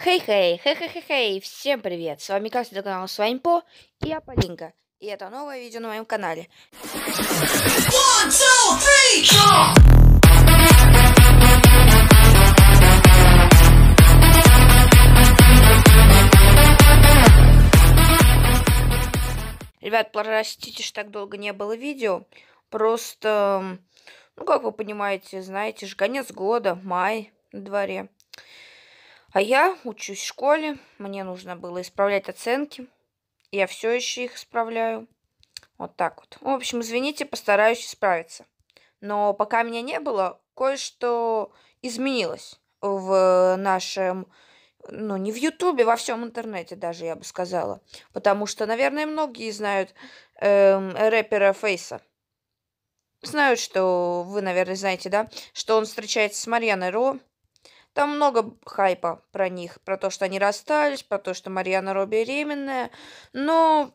Хей-хей, хей-хей-хей, всем привет, с вами как всегда канал с и я Полинка, и это новое видео на моем канале. One, two, three, go! Ребят, простите, что так долго не было видео. Просто, ну, как вы понимаете, знаете же, конец года, май на дворе. А я учусь в школе, мне нужно было исправлять оценки. Я все еще их исправляю. Вот так вот. В общем, извините, постараюсь исправиться. Но пока меня не было, кое-что изменилось в нашем, ну, не в Ютубе, во всем интернете даже, я бы сказала. Потому что, наверное, многие знают эм, рэпера Фейса. Знают, что вы, наверное, знаете, да, что он встречается с Марьяной Ро, там много хайпа про них, про то, что они расстались, про то, что Марьяна Ро беременная. Но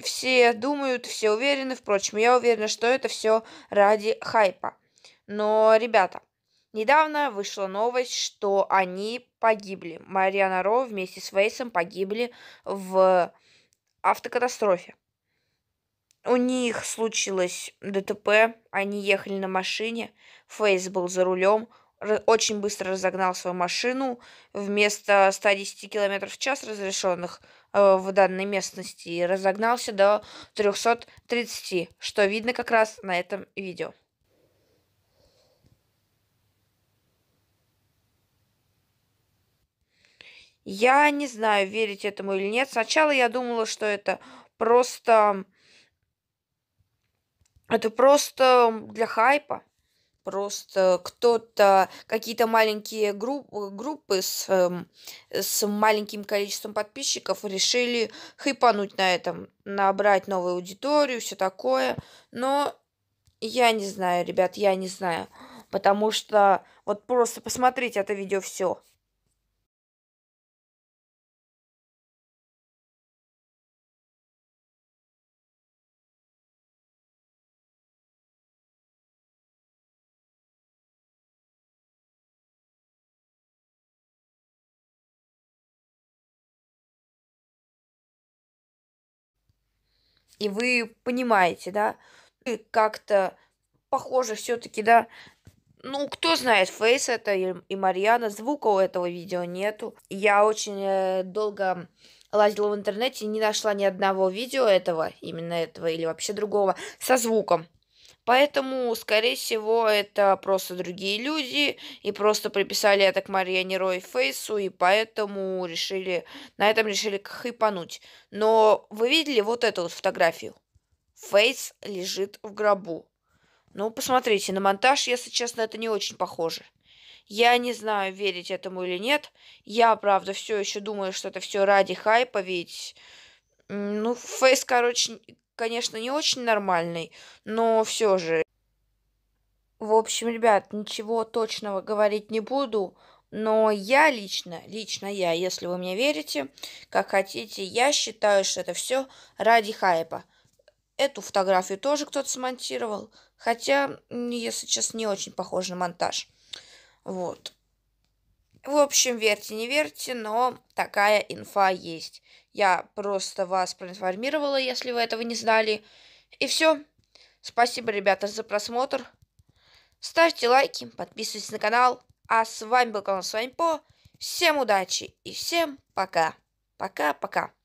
все думают, все уверены, впрочем, я уверена, что это все ради хайпа. Но, ребята, недавно вышла новость, что они погибли. Марьяна Ро вместе с Вейсом погибли в автокатастрофе. У них случилось ДТП, они ехали на машине, Фейс был за рулем, очень быстро разогнал свою машину. Вместо 110 км в час разрешенных э, в данной местности разогнался до 330, что видно как раз на этом видео. Я не знаю, верить этому или нет. Сначала я думала, что это просто... Это просто для хайпа. Просто кто-то, какие-то маленькие групп, группы с, эм, с маленьким количеством подписчиков решили хайпануть на этом, набрать новую аудиторию, все такое. Но я не знаю, ребят, я не знаю. Потому что вот просто посмотреть это видео все. и вы понимаете, да, как-то похоже все-таки, да, ну, кто знает, Фейс это и, и Марьяна, звука у этого видео нету. Я очень э, долго лазила в интернете и не нашла ни одного видео этого, именно этого или вообще другого, со звуком. Поэтому, скорее всего, это просто другие люди, и просто приписали это к Марьяне а Рой Фейсу, и поэтому решили, на этом решили хайпануть. Но вы видели вот эту вот фотографию? Фейс лежит в гробу. Ну, посмотрите, на монтаж, если честно, это не очень похоже. Я не знаю, верить этому или нет. Я, правда, все еще думаю, что это все ради хайпа, ведь... Ну, Фейс, короче, конечно, не очень нормальный, но все же. В общем, ребят, ничего точного говорить не буду, но я лично, лично я, если вы мне верите, как хотите, я считаю, что это все ради хайпа. Эту фотографию тоже кто-то смонтировал, хотя, если сейчас не очень похож на монтаж. Вот. В общем, верьте, не верьте, но такая инфа есть. Я просто вас проинформировала, если вы этого не знали. И все. Спасибо, ребята, за просмотр. Ставьте лайки, подписывайтесь на канал. А с вами был канал С Всем удачи и всем пока. Пока-пока.